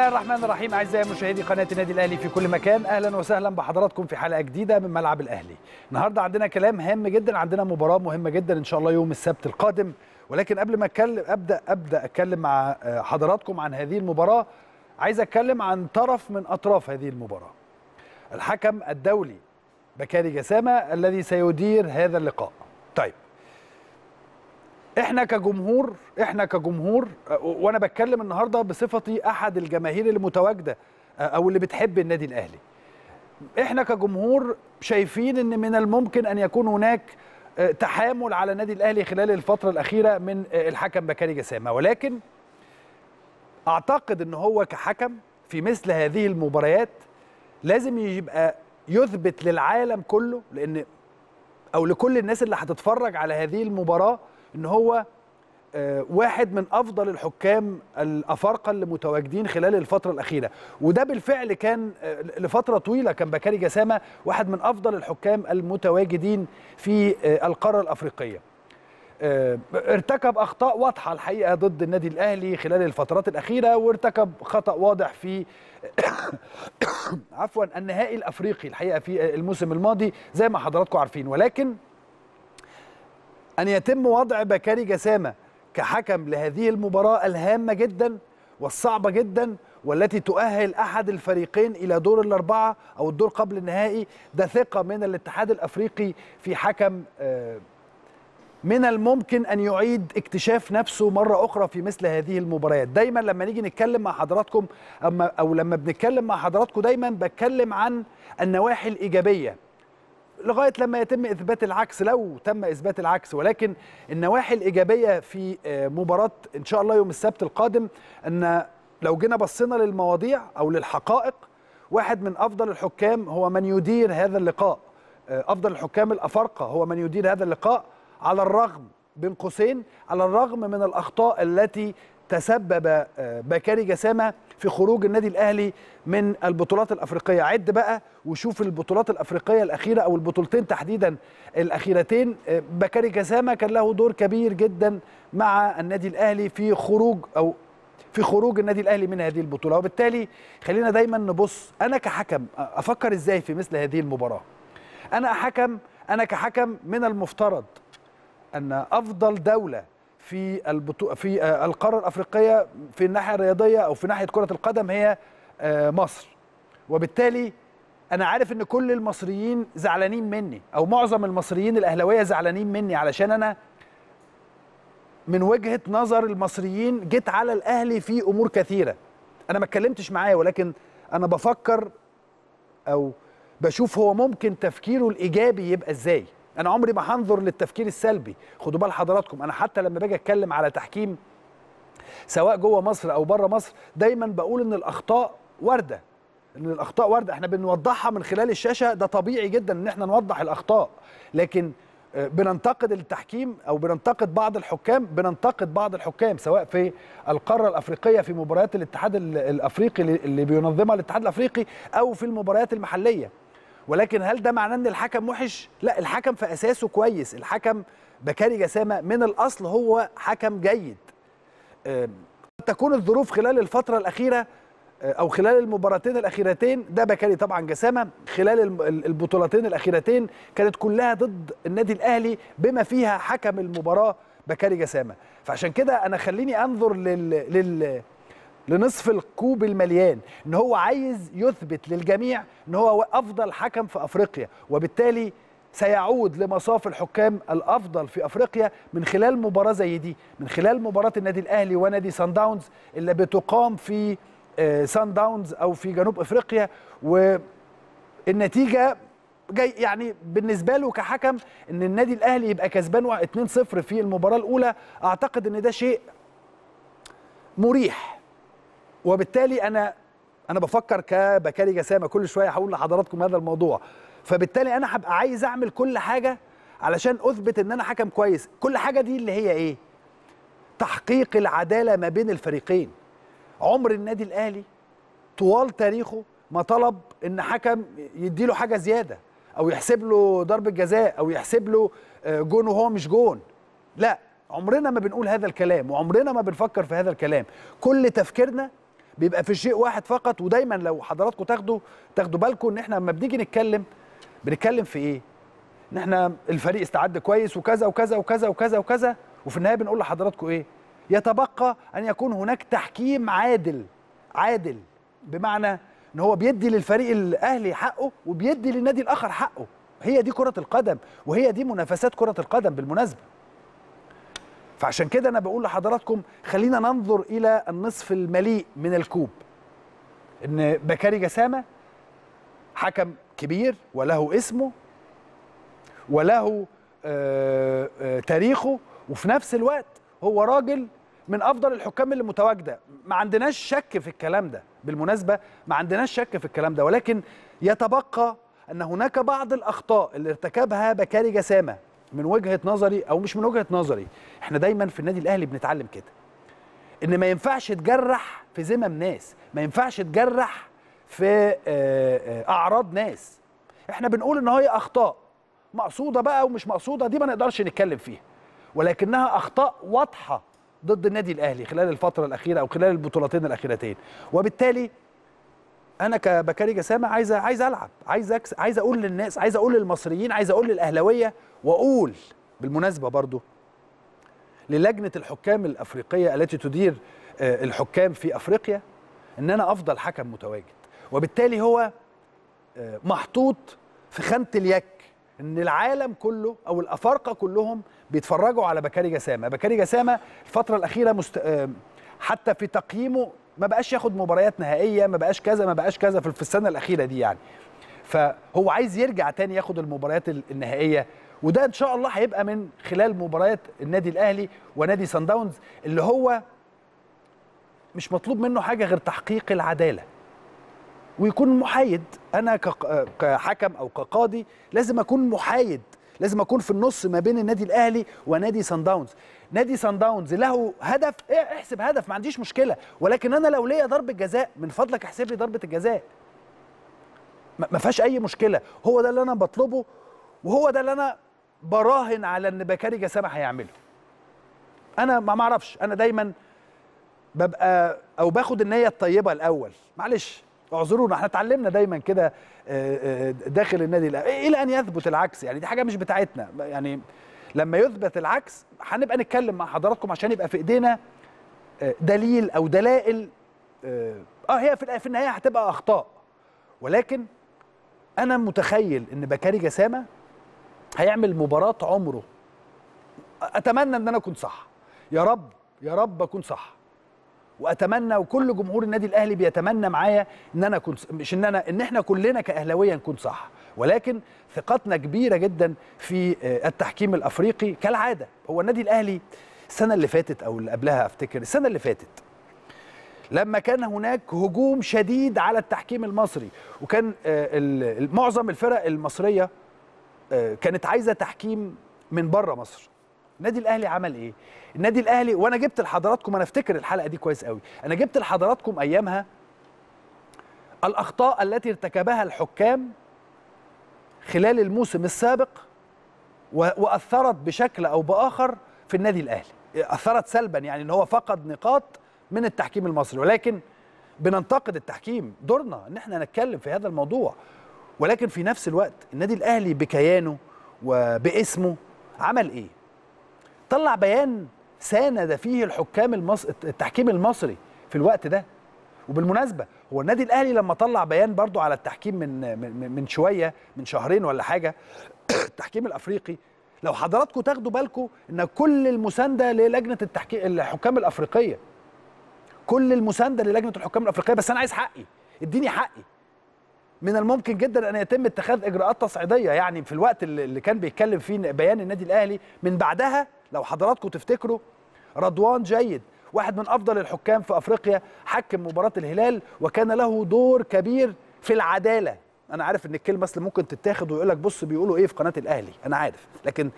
بسم الله الرحمن الرحيم اعزائي مشاهدي قناه النادي الاهلي في كل مكان اهلا وسهلا بحضراتكم في حلقه جديده من ملعب الاهلي النهارده عندنا كلام هام جدا عندنا مباراه مهمه جدا ان شاء الله يوم السبت القادم ولكن قبل ما اتكلم ابدا ابدا اتكلم مع آه، حضراتكم عن هذه المباراه عايز اتكلم عن طرف من اطراف هذه المباراه الحكم الدولي بكاري جسامه الذي سيدير هذا اللقاء طيب احنا كجمهور احنا كجمهور أه، وانا بتكلم النهارده بصفتي احد الجماهير المتواجده أه، او اللي بتحب النادي الاهلي احنا كجمهور شايفين ان من الممكن ان يكون هناك أه، تحامل على النادي الاهلي خلال الفتره الاخيره من الحكم بكاري جسامه ولكن اعتقد ان هو كحكم في مثل هذه المباريات لازم يبقى يثبت للعالم كله لان او لكل الناس اللي هتتفرج على هذه المباراه ان هو آه، واحد من افضل الحكام الافارقه اللي متواجدين خلال الفتره الاخيره وده بالفعل كان آه، لفتره طويله كان بكاري جسامه واحد من افضل الحكام المتواجدين في آه، القاره الافريقيه ارتكب اخطاء واضحه الحقيقه ضد النادي الاهلي خلال الفترات الاخيره وارتكب خطا واضح في عفوا النهائي الافريقي الحقيقه في الموسم الماضي زي ما حضراتكم عارفين ولكن أن يتم وضع بكاري جسامة كحكم لهذه المباراة الهامة جدا والصعبة جدا والتي تؤهل أحد الفريقين إلى دور الأربعة أو الدور قبل النهائي ده ثقة من الاتحاد الأفريقي في حكم آه، من الممكن أن يعيد اكتشاف نفسه مرة أخرى في مثل هذه المباريات دايما لما نيجي نتكلم مع حضراتكم أو لما بنتكلم مع حضراتكم دايما بتكلم عن النواحي الإيجابية لغايه لما يتم اثبات العكس لو تم اثبات العكس ولكن النواحي الايجابيه في آه، مباراه ان شاء الله يوم السبت القادم ان لو جينا بصينا للمواضيع او للحقائق واحد من افضل الحكام هو من يدير هذا اللقاء آه، افضل الحكام الافارقه هو من يدير هذا اللقاء على الرغم بين قوسين على الرغم من الاخطاء التي تسبب بكاري آه، جسامه في خروج النادي الاهلي من البطولات الافريقيه عد بقى وشوف البطولات الافريقيه الاخيره او البطولتين تحديدا الاخيرتين بكاري آه، جسامه كان له دور كبير جدا مع النادي الاهلي في خروج او في خروج النادي الاهلي من هذه البطوله وبالتالي خلينا دايما نبص انا كحكم افكر ازاي في مثل هذه المباراه انا حكم انا كحكم من المفترض ان افضل دوله في البطو... في آه، القاره الافريقيه في الناحيه الرياضيه او في ناحيه كره القدم هي آه، مصر وبالتالي انا عارف ان كل المصريين زعلانين مني او معظم المصريين الاهلاويه زعلانين مني علشان انا من وجهه نظر المصريين جيت على الاهلي في امور كثيره انا ما اتكلمتش معاه ولكن انا بفكر او بشوف هو ممكن تفكيره الايجابي يبقى ازاي انا عمري ما هنظر للتفكير السلبي خدوا بال حضراتكم انا حتى لما باجي اتكلم على تحكيم سواء جوه مصر او بره مصر دايما بقول ان الاخطاء وارده ان الاخطاء وارده احنا بنوضحها من خلال الشاشه ده طبيعي جدا ان احنا نوضح الاخطاء لكن آه، بننتقد التحكيم او بننتقد بعض الحكام بننتقد بعض الحكام سواء في القاره الافريقيه في مباريات الاتحاد الافريقي اللي بينظمها الاتحاد الافريقي او في المباريات المحليه ولكن هل ده معناه ان الحكم وحش؟ لا الحكم في اساسه كويس، الحكم بكاري جسامه من الاصل هو حكم جيد. قد تكون الظروف خلال الفتره الاخيره آه، او خلال المباراتين الاخيرتين ده بكاري طبعا جسامه خلال البطولتين الاخيرتين كانت كلها ضد النادي الاهلي بما فيها حكم المباراه بكاري جسامه فعشان كده انا خليني انظر لل... لل... لنصف الكوب المليان ان هو عايز يثبت للجميع ان هو افضل حكم في افريقيا وبالتالي سيعود لمصاف الحكام الافضل في افريقيا من خلال مباراه زي دي من خلال مباراه النادي الاهلي ونادي سان داونز اللي بتقام في آه، سان داونز او في جنوب افريقيا والنتيجه جاي يعني بالنسبه له كحكم ان النادي الاهلي يبقى كسبان 2-0 في المباراه الاولى اعتقد ان ده شيء مريح وبالتالي انا انا بفكر كبكاري جسامه كل شويه هقول لحضراتكم هذا الموضوع فبالتالي انا هبقى عايز اعمل كل حاجه علشان اثبت ان انا حكم كويس كل حاجه دي اللي هي ايه تحقيق العداله ما بين الفريقين عمر النادي الاهلي طوال تاريخه ما طلب ان حكم يدي له حاجه زياده او يحسب له ضربه جزاء او يحسب له آه، جون وهو مش جون لا عمرنا ما بنقول هذا الكلام وعمرنا ما بنفكر في هذا الكلام كل تفكيرنا بيبقى في شيء واحد فقط ودايما لو حضراتكم تاخدوا تاخدوا بالكم ان احنا لما بنيجي نتكلم بنتكلم في ايه؟ ان احنا الفريق استعد كويس وكذا وكذا وكذا وكذا وكذا وفي النهايه بنقول لحضراتكم ايه؟ يتبقى ان يكون هناك تحكيم عادل عادل بمعنى ان هو بيدي للفريق الاهلي حقه وبيدي للنادي الاخر حقه هي دي كره القدم وهي دي منافسات كره القدم بالمناسبه فعشان كده انا بقول لحضراتكم خلينا ننظر الى النصف المليء من الكوب ان بكاري جسامه حكم كبير وله اسمه وله آه، آه، تاريخه وفي نفس الوقت هو راجل من افضل الحكام اللي متواجده ما عندناش شك في الكلام ده بالمناسبه ما عندناش شك في الكلام ده ولكن يتبقى ان هناك بعض الاخطاء اللي ارتكبها بكاري جسامه من وجهه نظري او مش من وجهه نظري احنا دايما في النادي الاهلي بنتعلم كده ان ما ينفعش تجرح في ذمم ناس ما ينفعش تجرح في آه، آه، اعراض ناس احنا بنقول ان هي اخطاء مقصوده بقى ومش مقصوده دي ما نقدرش نتكلم فيها ولكنها اخطاء واضحه ضد النادي الاهلي خلال الفتره الاخيره او خلال البطولتين الاخيرتين وبالتالي انا كبكاري جسامه عايز عايز العب عايز أكس عايز اقول للناس عايز اقول للمصريين عايز اقول للاهلاويه واقول بالمناسبه برضو للجنه الحكام الافريقيه التي تدير آه، الحكام في افريقيا ان انا افضل حكم متواجد وبالتالي هو آه، محطوط في خانه اليك ان العالم كله او الافارقه كلهم بيتفرجوا على بكاري جسامه بكاري جسامه الفتره الاخيره مست... آه، حتى في تقييمه ما بقاش ياخد مباريات نهائيه ما بقاش كذا ما بقاش كذا في السنه الاخيره دي يعني فهو عايز يرجع تاني ياخد المباريات النهائيه وده ان شاء الله هيبقى من خلال مباريات النادي الاهلي ونادي سان داونز اللي هو مش مطلوب منه حاجه غير تحقيق العداله ويكون محايد انا كحكم او كقاضي لازم اكون محايد لازم اكون في النص ما بين النادي الاهلي ونادي سان داونز نادي سان داونز له هدف إيه احسب هدف ما عنديش مشكله ولكن انا لو ليا ضربه جزاء من فضلك احسب لي ضربه الجزاء ما فيهاش اي مشكله هو ده اللي انا بطلبه وهو ده اللي انا براهن على ان بكاري جسامه هيعمله انا ما معرفش انا دايما ببقى او باخد النيه الطيبه الاول معلش اعذرونا احنا اتعلمنا دايما كده آه، آه، داخل النادي الاهلي إيه الى ان يثبت العكس يعني دي حاجه مش بتاعتنا يعني لما يثبت العكس هنبقى نتكلم مع حضراتكم عشان يبقى في ايدينا آه، دليل او دلائل اه هي في النهايه هتبقى اخطاء ولكن انا متخيل ان بكاري جسامه هيعمل مباراه عمره اتمنى ان انا اكون صح يا رب يا رب اكون صح واتمنى وكل جمهور النادي الاهلي بيتمنى معايا ان انا كنت مش ان انا ان احنا كلنا كاهلاويه نكون صح ولكن ثقتنا كبيره جدا في آه، التحكيم الافريقي كالعاده هو النادي الاهلي السنه اللي فاتت او اللي قبلها افتكر السنه اللي فاتت لما كان هناك هجوم شديد على التحكيم المصري وكان آه، معظم الفرق المصريه آه، كانت عايزه تحكيم من بره مصر النادي الاهلي عمل ايه النادي الاهلي وانا جبت لحضراتكم انا افتكر الحلقه دي كويس قوي انا جبت لحضراتكم ايامها الاخطاء التي ارتكبها الحكام خلال الموسم السابق واثرت بشكل او باخر في النادي الاهلي اثرت سلبا يعني ان هو فقد نقاط من التحكيم المصري ولكن بننتقد التحكيم دورنا ان احنا نتكلم في هذا الموضوع ولكن في نفس الوقت النادي الاهلي بكيانه وباسمه عمل ايه طلع بيان ساند فيه الحكام المصر التحكيم المصري في الوقت ده وبالمناسبه هو النادي الاهلي لما طلع بيان برضو على التحكيم من, من شويه من شهرين ولا حاجه التحكيم الافريقي لو حضراتكم تاخدوا بالكم ان كل المسانده للجنه التحكيم الحكام الافريقيه كل المسانده للجنه الحكام الافريقيه بس انا عايز حقي اديني حقي من الممكن جدا ان يتم اتخاذ اجراءات تصعيديه يعني في الوقت اللي كان بيتكلم فيه بيان النادي الاهلي من بعدها لو حضراتكم تفتكروا رضوان جيد واحد من افضل الحكام في افريقيا حكم مباراه الهلال وكان له دور كبير في العداله انا عارف ان الكلمه اصلا ممكن تتاخد ويقول لك بص بيقولوا ايه في قناه الاهلي انا عارف لكن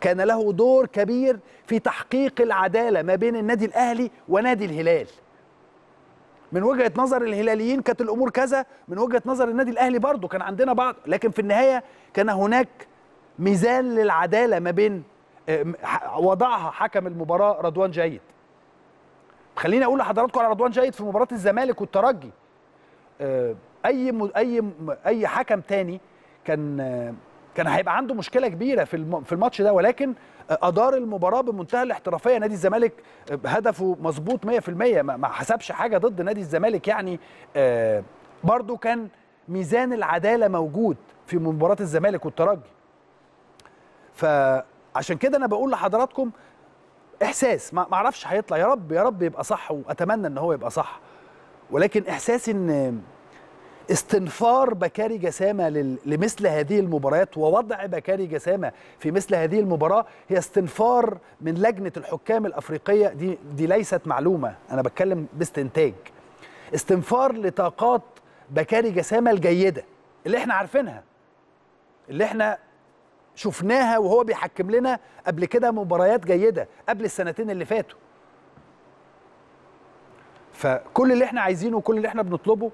كان له دور كبير في تحقيق العداله ما بين النادي الاهلي ونادي الهلال من وجهه نظر الهلاليين كانت الامور كذا من وجهه نظر النادي الاهلي برضه كان عندنا بعض لكن في النهايه كان هناك ميزان للعداله ما بين وضعها حكم المباراه رضوان جيد خليني اقول لحضراتكم على رضوان جيد في مباراه الزمالك والترجي آه، اي اي اي حكم تاني كان كان هيبقى عنده مشكله كبيره في في الماتش ده ولكن آه، ادار المباراه بمنتهى الاحترافيه نادي الزمالك آه، هدفه مظبوط 100% ما حسبش حاجه ضد نادي الزمالك يعني برضو كان ميزان العداله موجود في مباراه الزمالك والترجي ف عشان كده انا بقول لحضراتكم احساس ما اعرفش هيطلع يا رب يا رب يبقى صح واتمنى ان هو يبقى صح ولكن احساس ان استنفار بكاري جسامه لمثل هذه المباريات ووضع بكاري جسامه في مثل هذه المباراه هي استنفار من لجنه الحكام الافريقيه دي دي ليست معلومه انا بتكلم باستنتاج استنفار لطاقات بكاري جسامه الجيده اللي احنا عارفينها اللي احنا شفناها وهو بيحكم لنا قبل كده مباريات جيده قبل السنتين اللي فاتوا فكل اللي احنا عايزينه وكل اللي احنا بنطلبه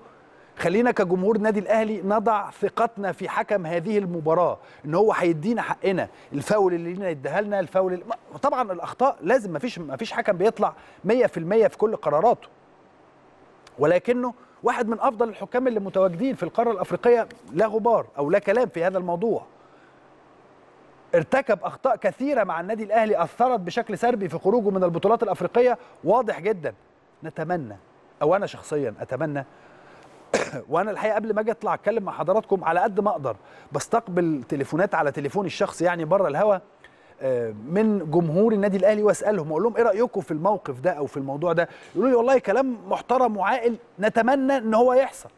خلينا كجمهور نادي الاهلي نضع ثقتنا في حكم هذه المباراه ان هو هيدينا حقنا الفاول اللي لينا يديها لنا الفاول اللي... طبعا الاخطاء لازم ما فيش ما فيش حكم بيطلع 100% في كل قراراته ولكنه واحد من افضل الحكام اللي متواجدين في القاره الافريقيه لا غبار او لا كلام في هذا الموضوع ارتكب اخطاء كثيره مع النادي الاهلي اثرت بشكل سلبي في خروجه من البطولات الافريقيه واضح جدا نتمنى او انا شخصيا اتمنى وانا الحقيقه قبل ما اجي اطلع اتكلم مع حضراتكم على قد ما اقدر بستقبل تليفونات على تليفوني الشخصي يعني بره الهوا آه، من جمهور النادي الاهلي واسالهم اقول لهم ايه رايكم في الموقف ده او في الموضوع ده يقولوا لي والله كلام محترم وعاقل نتمنى ان هو يحصل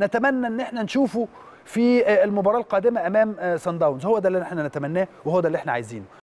نتمنى ان احنا نشوفه في آه، المباراه القادمه امام سان آه، داونز هو ده اللي احنا نتمناه وهو ده اللي احنا عايزينه